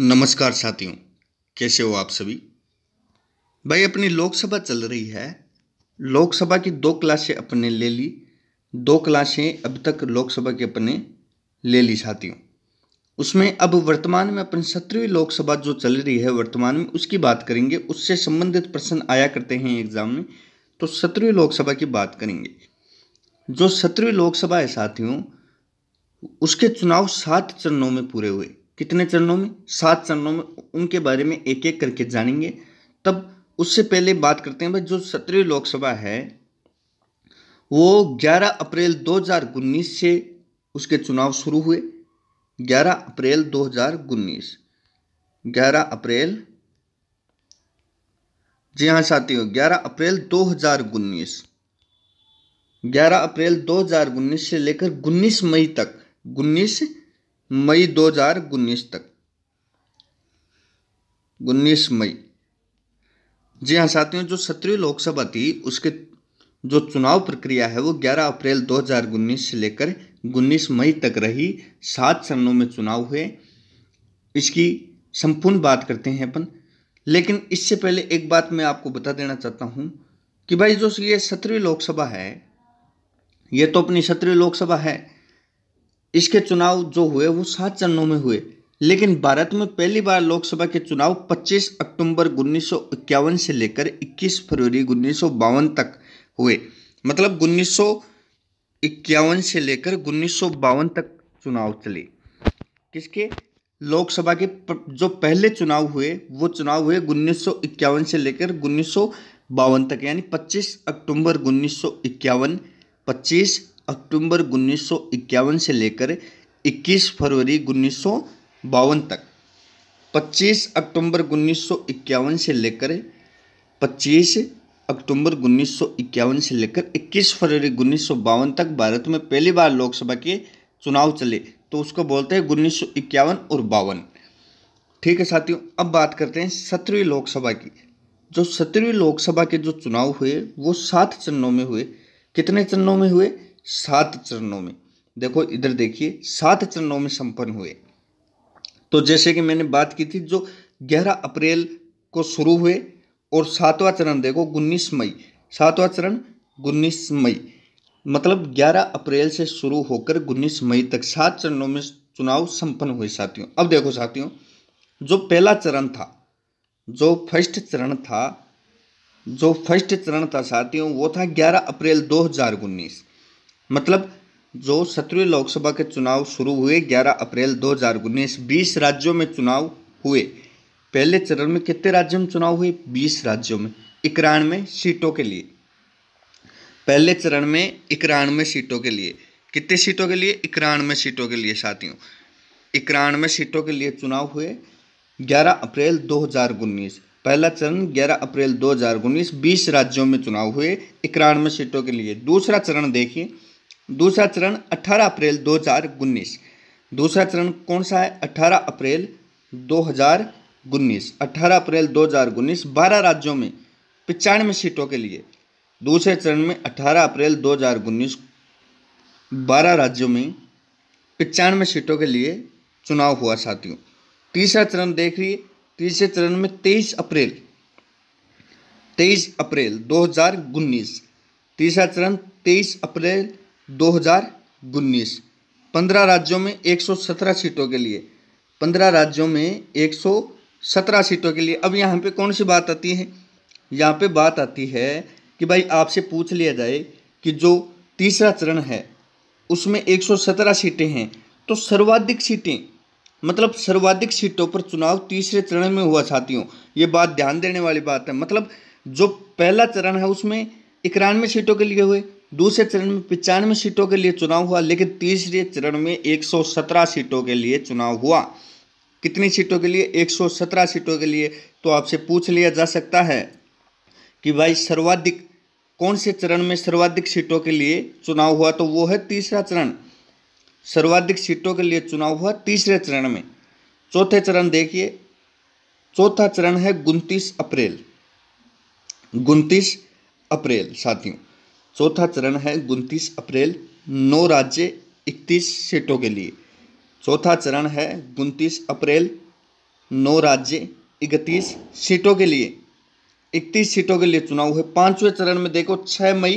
नमस्कार साथियों कैसे हो आप सभी भाई अपनी लोकसभा चल रही है लोकसभा की दो क्लासें अपने ले ली दो क्लासें अब तक लोकसभा के अपने ले ली साथियों उसमें अब वर्तमान में अपन सत्रहवीं लोकसभा जो चल रही है वर्तमान में उसकी बात करेंगे उससे संबंधित प्रश्न आया करते हैं एग्जाम में तो सत्रहवीं लोकसभा की बात करेंगे जो सत्रहवीं लोकसभा है साथियों उसके चुनाव सात चरणों में पूरे हुए कितने चरणों में सात चरणों में उनके बारे में एक एक करके जानेंगे तब उससे पहले बात करते हैं भाई जो सत्रहवीं लोकसभा है वो 11 अप्रैल 2019 से उसके चुनाव शुरू हुए 11 अप्रैल 2019 11 अप्रैल जी हाँ साथियों 11 अप्रैल 2019 11 अप्रैल 2019 से लेकर 19 मई तक 19 मई दो हज़ार उन्नीस तक उन्नीस मई जी हाँ साथियों जो सत्रहवीं लोकसभा थी उसके जो चुनाव प्रक्रिया है वो 11 अप्रैल उन्नीस से लेकर उन्नीस मई तक रही सात चरणों में चुनाव हुए इसकी संपूर्ण बात करते हैं अपन लेकिन इससे पहले एक बात मैं आपको बता देना चाहता हूं कि भाई जो ये सत्रहवीं लोकसभा है ये तो अपनी सत्रहवीं लोकसभा है इसके चुनाव जो हुए वो सात चरणों में हुए लेकिन भारत में पहली बार लोकसभा के चुनाव 25 अक्टूबर उन्नीस से लेकर 21 फरवरी उन्नीस तक हुए मतलब उन्नीस से लेकर उन्नीस तक चुनाव चले किसके लोकसभा के जो पहले चुनाव हुए वो चुनाव हुए उन्नीस से लेकर उन्नीस तक यानी 25 अक्टूबर उन्नीस 25 अक्टूबर उन्नीस से लेकर 21 फरवरी उन्नीस तक 25 अक्टूबर उन्नीस से लेकर 25 अक्टूबर उन्नीस से लेकर 21 फरवरी उन्नीस तक भारत में पहली बार लोकसभा के चुनाव चले तो उसको बोलते हैं उन्नीस और बावन ठीक है साथियों अब बात करते हैं सत्रहवीं लोकसभा की जो सत्रहवीं लोकसभा के जो चुनाव हुए वो सात चरणों में हुए कितने चरणों में हुए सात चरणों में देखो इधर देखिए सात चरणों में संपन्न हुए तो जैसे कि मैंने बात की थी जो ग्यारह अप्रैल को शुरू हुए और सातवां चरण देखो उन्नीस मई सातवां चरण उन्नीस मई मतलब 11 अप्रैल से शुरू होकर उन्नीस मई तक सात चरणों में चुनाव संपन्न हुए साथियों अब देखो साथियों जो पहला चरण था जो फर्स्ट चरण था जो फर्स्ट चरण था साथियों वो था 11 अप्रैल उन्नीस मतलब जो सत्रहवीं लोकसभा के चुनाव शुरू हुए 11 अप्रैल 2019 बीस राज्यों में चुनाव हुए पहले चरण में कितने राज्यों में चुनाव हुए 20 राज्यों में इक्यानवे सीटों के लिए पहले चरण में इक्यानवे सीटों के लिए कितने सीटों के लिए इक्यानवे सीटों के लिए साथियों इक्यानवे सीटों के लिए चुनाव हुए 11 अप्रैल उन्नीस पहला चरण 11 अप्रैल 2019 20 राज्यों में चुनाव हुए इक्यानवे सीटों के लिए दूसरा चरण देखिए दूसरा चरण 18 अप्रैल 2019 दूसरा चरण कौन सा है 18 अप्रैल 2019 18 अप्रैल 2019 12 राज्यों में पचानवे सीटों के लिए दूसरे चरण में 18 अप्रैल 2019 12 राज्यों में पचानवे सीटों के लिए चुनाव हुआ साथियों तीसरा चरण देख रही तीसरे चरण में 23 अप्रैल 23 अप्रैल 2019 तीसरा चरण 23 अप्रैल दो हज़ार उन्नीस पंद्रह राज्यों में एक सौ सत्रह सीटों के लिए पंद्रह राज्यों में एक सौ सत्रह सीटों के लिए अब यहाँ पे कौन सी बात आती है यहाँ पे बात आती है कि भाई आपसे पूछ लिया जाए कि जो तीसरा चरण है उसमें एक सौ सत्रह सीटें हैं तो सर्वाधिक सीटें मतलब सर्वाधिक सीटों पर चुनाव तीसरे चरण में हुआ साथियों ये बात ध्यान देने वाली बात है मतलब जो पहला चरण है उसमें इक्यानवे सीटों के लिए हुए दूसरे चरण में पचानवे सीटों के लिए चुनाव हुआ लेकिन तीसरे चरण में 117 सीटों के लिए चुनाव हुआ कितनी सीटों के लिए 117 सीटों के लिए तो आपसे पूछ लिया जा सकता है कि भाई सर्वाधिक कौन से चरण में सर्वाधिक सीटों के लिए चुनाव हुआ तो वो है तीसरा चरण सर्वाधिक सीटों के लिए चुनाव हुआ तीसरे चरण में चौथे चरण देखिए चौथा चरण है उनतीस अप्रैल उनतीस अप्रैल साथियों चौथा चरण है उनतीस अप्रैल नौ राज्य इकतीस सीटों के लिए चौथा चरण है उनतीस अप्रैल नौ राज्य इकतीस सीटों के लिए इकतीस सीटों के लिए चुनाव हुए पाँचवें चरण में देखो छः मई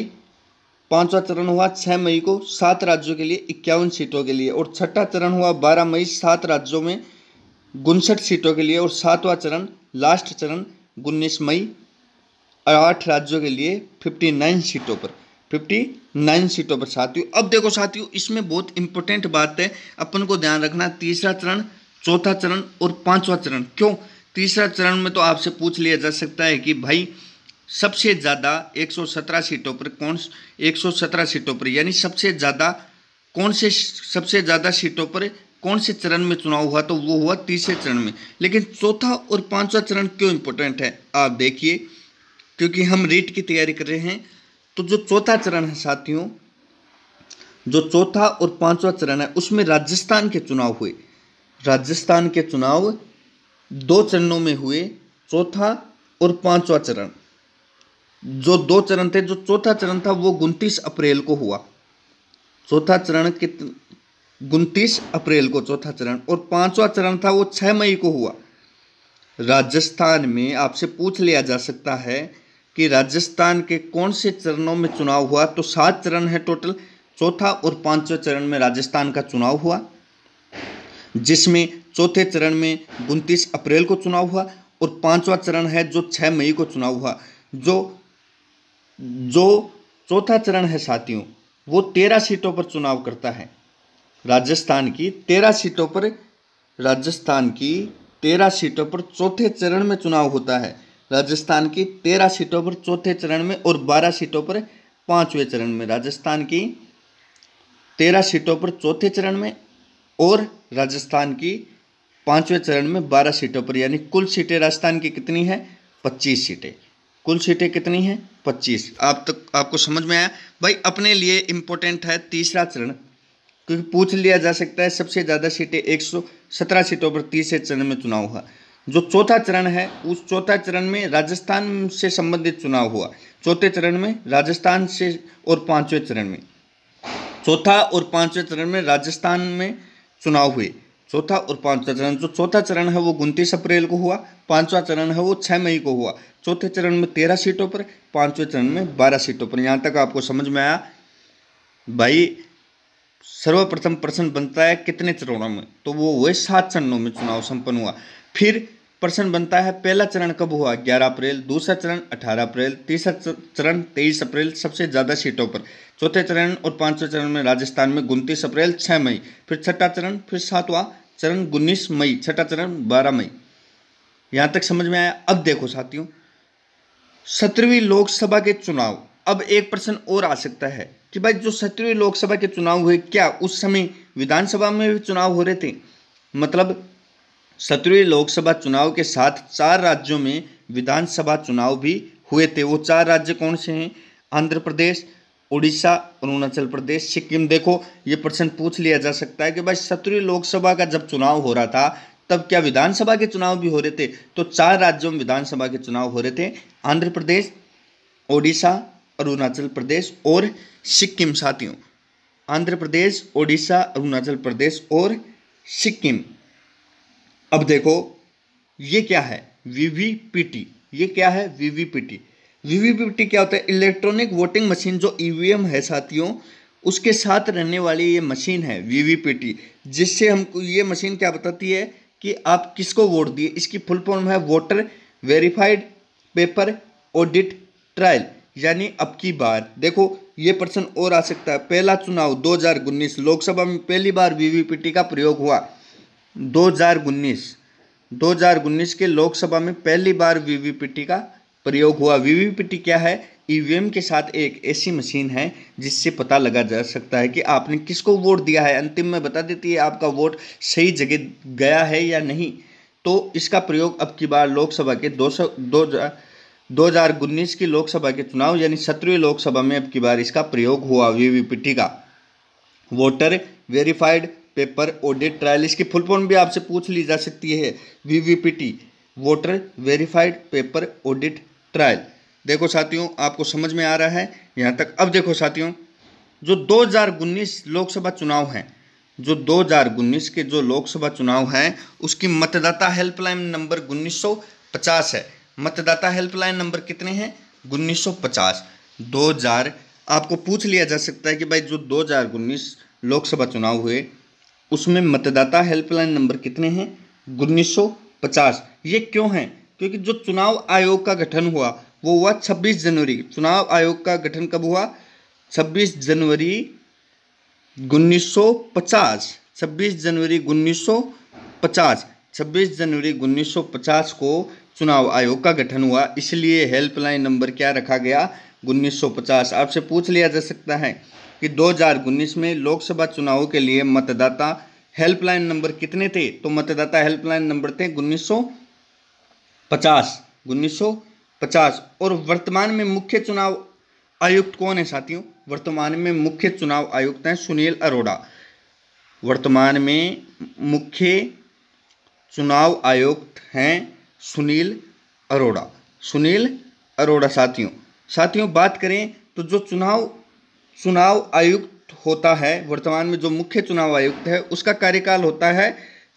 पाँचवा चरण हुआ छः मई को सात राज्यों के लिए इक्यावन सीटों के लिए और छठा चरण हुआ बारह मई सात राज्यों में उनसठ सीटों के लिए और सातवां चरण लास्ट चरण उन्नीस मई आठ राज्यों के लिए फिफ्टी नाइन सीटों पर फिफ्टी नाइन सीटों पर साथियों अब देखो साथियों इसमें बहुत इंपॉर्टेंट बात है अपन को ध्यान रखना तीसरा चरण चौथा चरण और पांचवा चरण क्यों तीसरा चरण में तो आपसे पूछ लिया जा सकता है कि भाई सबसे ज़्यादा 117 सीटों पर कौन 117 सीटों पर यानी सबसे ज़्यादा कौन से सबसे ज़्यादा सीटों पर कौन से चरण में चुनाव हुआ तो वो हुआ तीसरे चरण में लेकिन चौथा और पांचवा चरण क्यों इम्पोर्टेंट है आप देखिए क्योंकि हम रीट की तैयारी कर रहे हैं तो जो चौथा चरण है साथियों जो चौथा और पांचवा चरण है उसमें राजस्थान के चुनाव हुए राजस्थान के चुनाव दो चरणों में हुए चौथा और पांचवा चरण जो दो चरण थे जो चौथा चरण था वो उनतीस अप्रैल को हुआ चौथा चरण कित उनतीस अप्रैल को चौथा चरण और पांचवा चरण था वो छः मई को हुआ राजस्थान में आपसे पूछ लिया जा सकता है कि राजस्थान के कौन से चरणों में चुनाव हुआ तो सात चरण है टोटल चौथा और पांचवें चरण में राजस्थान का चुनाव हुआ जिसमें चौथे चरण में उनतीस अप्रैल को चुनाव हुआ और पांचवा चरण है जो छः मई को चुनाव हुआ जो जो चौथा चरण है साथियों वो तेरह सीटों पर चुनाव करता है राजस्थान की तेरह सीटों पर राजस्थान की तेरह सीटों पर चौथे चरण में चुनाव होता है राजस्थान की तेरह सीटों पर चौथे चरण में और बारह सीटों पर पांचवें चरण में राजस्थान की तेरह सीटों पर चौथे चरण में और राजस्थान की पांचवें चरण में बारह सीटों पर यानी कुल सीटें राजस्थान की कितनी है पच्चीस सीटें कुल सीटें कितनी हैं पच्चीस आप तक तो, आपको समझ में आया भाई अपने लिए इम्पोर्टेंट है तीसरा चरण क्योंकि पूछ लिया जा सकता है सबसे ज़्यादा सीटें एक सौ सत्रह सीटों पर तीसरे चरण में चुनाव हुआ जो चौथा चरण है उस चौथा चरण में राजस्थान से संबंधित चुनाव हुआ चौथे चरण में राजस्थान से और पांचवें चरण में चौथा और पांचवें चरण में राजस्थान में चुनाव हुए चौथा और पांचवा चरण जो चौथा चरण है वो उनतीस अप्रैल को हुआ पांचवा चरण है वो छः मई को हुआ चौथे चरण में तेरह सीटों पर पांचवें चरण में बारह सीटों पर यहाँ तक आपको समझ में आया भाई सर्वप्रथम प्रश्न बनता है कितने चरणों में तो वो हुए सात चरणों में चुनाव संपन्न हुआ फिर प्रश्न बनता है पहला चरण कब हुआ 11 अप्रैल दूसरा चरण 18 अप्रैल तीसरा चरण 23 अप्रैल सबसे ज़्यादा सीटों पर चौथे चरण और पांचवें चरण में राजस्थान में उनतीस अप्रैल 6 मई फिर छठा चरण फिर सातवां चरण उन्नीस मई छठा चरण 12 मई यहाँ तक समझ में आया अब देखो साथियों सत्रहवीं लोकसभा के चुनाव अब एक प्रश्न और आ सकता है कि भाई जो सत्रहवीं लोकसभा के चुनाव हुए क्या उस समय विधानसभा में भी चुनाव हो रहे थे मतलब सत्रहवीं लोकसभा चुनाव के साथ चार राज्यों में विधानसभा चुनाव भी हुए थे वो चार राज्य कौन से हैं आंध्र प्रदेश उड़ीसा अरुणाचल प्रदेश सिक्किम देखो ये प्रश्न पूछ लिया जा सकता है कि भाई सत्रहवीं लोकसभा का जब चुनाव हो रहा था तब क्या विधानसभा के चुनाव भी हो रहे थे तो चार राज्यों में विधानसभा के चुनाव हो रहे थे आंध्र प्रदेश ओडिशा अरुणाचल प्रदेश और सिक्किम साथियों आंध्र प्रदेश ओडिशा अरुणाचल प्रदेश और सिक्किम अब देखो ये क्या है वीवीपीटी ये क्या है वीवीपीटी वीवीपीटी क्या होता है इलेक्ट्रॉनिक वोटिंग मशीन जो ईवीएम e है साथियों उसके साथ रहने वाली ये मशीन है वीवीपीटी जिससे हमको ये मशीन क्या बताती है कि आप किसको वोट दिए इसकी फुल फॉर्म है voter verified paper audit trial यानी अब की बार देखो ये प्रश्न और आ सकता है पहला चुनाव दो लोकसभा में पहली बार वीवीपीटी का प्रयोग हुआ 2019 2019 के लोकसभा में पहली बार वीवीपीटी का प्रयोग हुआ वीवीपीटी क्या है ईवीएम के साथ एक ऐसी मशीन है जिससे पता लगा जा सकता है कि आपने किसको वोट दिया है अंतिम में बता देती है आपका वोट सही जगह गया है या नहीं तो इसका प्रयोग अब की बार लोकसभा के दो सौ दो दो हजार उन्नीस की लोकसभा के चुनाव यानी सत्रहवीं लोकसभा में अब की बार इसका प्रयोग हुआ वीवीपीटी का voter verified paper audit trial इसकी फुल फॉर्म भी आपसे पूछ ली जा सकती है VVPT voter verified paper audit trial देखो साथियों आपको समझ में आ रहा है यहाँ तक अब देखो साथियों जो 2019 लोकसभा चुनाव हैं जो 2019 के जो लोकसभा चुनाव हैं उसकी मतदाता हेल्पलाइन नंबर 1950 है मतदाता हेल्पलाइन नंबर कितने हैं 1950 2000 आपको पूछ लिया जा सकता है कि भाई जो 2019 लोकसभा चुनाव हुए उसमें मतदाता हेल्पलाइन नंबर कितने हैं उन्नीस सौ पचास ये क्यों हैं क्योंकि जो चुनाव आयोग का गठन हुआ वो हुआ छब्बीस जनवरी चुनाव आयोग का गठन कब हुआ छब्बीस जनवरी उन्नीस सौ पचास छब्बीस जनवरी उन्नीस सौ पचास छब्बीस जनवरी उन्नीस सौ पचास को चुनाव आयोग का गठन हुआ इसलिए हेल्पलाइन नंबर क्या रखा गया उन्नीस सौ पचास आपसे पूछ लिया जा सकता है कि 2019 में लोकसभा चुनाव के लिए मतदाता हेल्पलाइन नंबर कितने थे तो मतदाता हेल्पलाइन नंबर थे उन्नीस सौ पचास उन्नीस सौ पचास और वर्तमान में मुख्य चुनाव आयुक्त कौन है साथियों वर्तमान में मुख्य चुनाव आयुक्त हैं सुनील अरोड़ा वर्तमान में मुख्य चुनाव आयुक्त हैं सुनील अरोड़ा सुनील अरोड़ा साथियों साथियों बात करें तो जो चुनाव चुनाव आयुक्त होता है वर्तमान में जो मुख्य चुनाव आयुक्त है उसका कार्यकाल होता है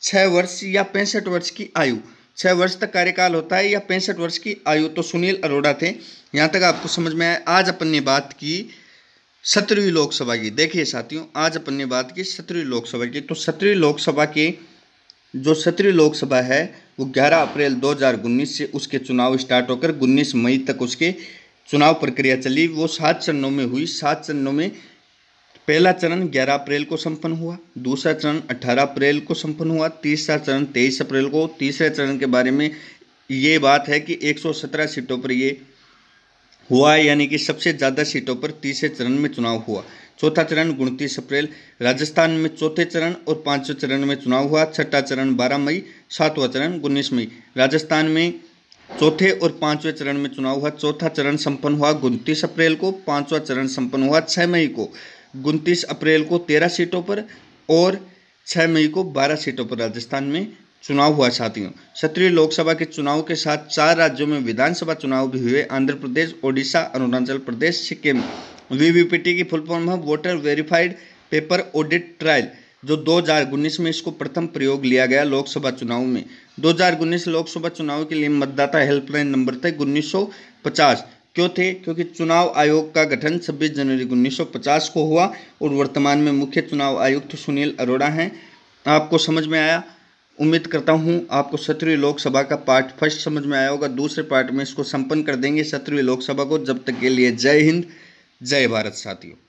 छः वर्ष या पैंसठ वर्ष की आयु छः वर्ष तक कार्यकाल होता है या पैंसठ वर्ष की आयु तो सुनील अरोड़ा थे यहाँ तक आपको समझ में आया आज अपन ने बात की सत्रहवीं लोकसभा की देखिए साथियों आज अपन ने बात की सत्रहवीं लोकसभा की तो सत्रहवीं लोकसभा के जो सत्रहवीं लोकसभा है वो 11 अप्रैल 2019 से उसके चुनाव स्टार्ट होकर उन्नीस मई तक उसके चुनाव प्रक्रिया चली वो सात चरणों में हुई सात चरणों में पहला चरण 11 अप्रैल को संपन्न हुआ दूसरा चरण 18 अप्रैल को संपन्न हुआ तीसरा चरण 23 अप्रैल को तीसरे चरण के बारे में ये बात है कि 117 सीटों पर ये हुआ यानी कि सबसे ज़्यादा सीटों पर तीसरे चरण में चुनाव हुआ चौथा चरण उनतीस अप्रैल राजस्थान में चौथे चरण और पाँचवें चरण में चुनाव हुआ छठा चरण 12 मई सातवां चरण उन्नीस मई राजस्थान में चौथे और पांचवें चरण में चुनाव हुआ चौथा चरण संपन्न हुआ उनतीस अप्रैल को पांचवा चरण संपन्न हुआ छः मई को उनतीस अप्रैल को तेरह सीटों पर और छः मई को बारह सीटों पर राजस्थान में चुनाव हुआ साथियों क्षत्रिय लोकसभा के चुनाव के साथ चार राज्यों में विधानसभा चुनाव भी हुए आंध्र प्रदेश ओडिशा अरुणाचल प्रदेश सिक्किम वीवीपीटी की फुल फॉर्म है voter verified paper audit trial जो 2019 में इसको प्रथम प्रयोग लिया गया लोकसभा चुनाव में 2019 लोकसभा चुनाव के लिए मतदाता हेल्पलाइन नंबर थे उन्नीस क्यों थे क्योंकि चुनाव आयोग का गठन 26 जनवरी 1950 को हुआ और वर्तमान में मुख्य चुनाव आयुक्त सुनील अरोड़ा हैं आपको समझ में आया उम्मीद करता हूं आपको सत्रहवीं लोकसभा का पार्ट फर्स्ट समझ में आया होगा दूसरे पार्ट में इसको संपन्न कर देंगे सत्रहवीं लोकसभा को जब तक के लिए जय हिंद जय भारत साथियों